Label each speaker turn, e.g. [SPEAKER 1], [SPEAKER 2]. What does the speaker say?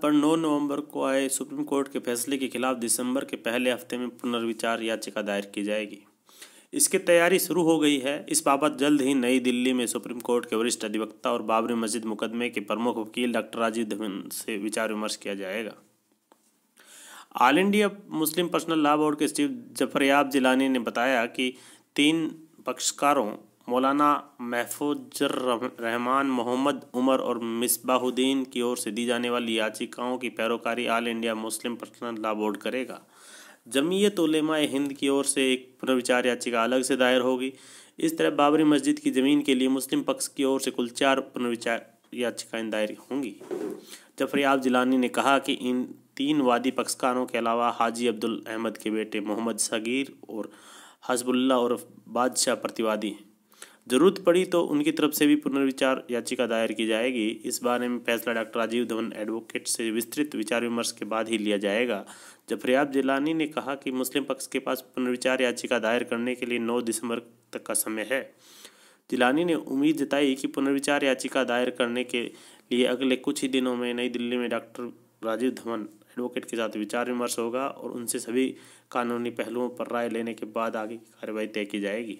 [SPEAKER 1] پر نو نومبر کو آئے supreme court کے فیصلے کے خلاف دسمبر کے پہلے ہفتے میں پنروچار یاچکا دائر کی جائے گی اس کی تیاری شروع ہو گئی ہے اس بابت جلد ہی نئی دلی میں سپریم کورٹ کے وریشٹ ادھوکتا اور بابری مسجد مقدمے کے پرمکھ وکیل ڈاکٹر دھون سے وچار ومرش کیا جائے گا All India Muslim Personal Law Board کے چیف جفریاب جیلانی نے بتایا کہ تین پکشکاروں مولانا محفوظ رحمان محمد عمر اور مصباح الدین کی اور سے دی جانے والی یاچکاؤں کی پیروکاری All India Muslim Personal Law Board کرے گا جمعیت علماء ہند کی اور سے ایک پنروچار یاچیکا الگ سے دائر ہوگی اس طرح بابری مسجد کی زمین کے لیے مسلم پکس کی اور سے کل چار پنروچار یاچکائیں دائر ہوں گی جفریاب جیلانی نے کہا کہ ان تین وادی پکسکاروں کے علاوہ حاجی عبد الاحمد کے بیٹے محمد صغیر اور حزب اللہ اور بادشاہ پرتیوادی ہیں ضرورت پڑی تو ان کی طرف سے بھی پنروچار یاچیکا دائر کی جائے گی اس بارے میں فیصلہ ڈاکٹر راجیو دھون ایڈوکیٹ سے وسترت وچار ومرش کے بعد ہی لیا جائے گا جفریاب جیلانی نے کہا کہ مسلم پکس کے پاس پنروچار یاچکا دائر کرنے کے لیے نو دسمبر تک کا سمے ہے جیلانی نے امید جتائی کہ پنروچار یاچیکا دائر کرنے کے لیے اگلے کچھ ہی دنوں میں نئی دلی میں ڈاکٹر راجیو دھون ایڈوکیٹ کے ساتھ وچار ومرش ہوگا اور ان سے سبھی قانونی پہلوؤں پر رائے لینے کے بعد آگے کی کارروائی طے کی جائے گی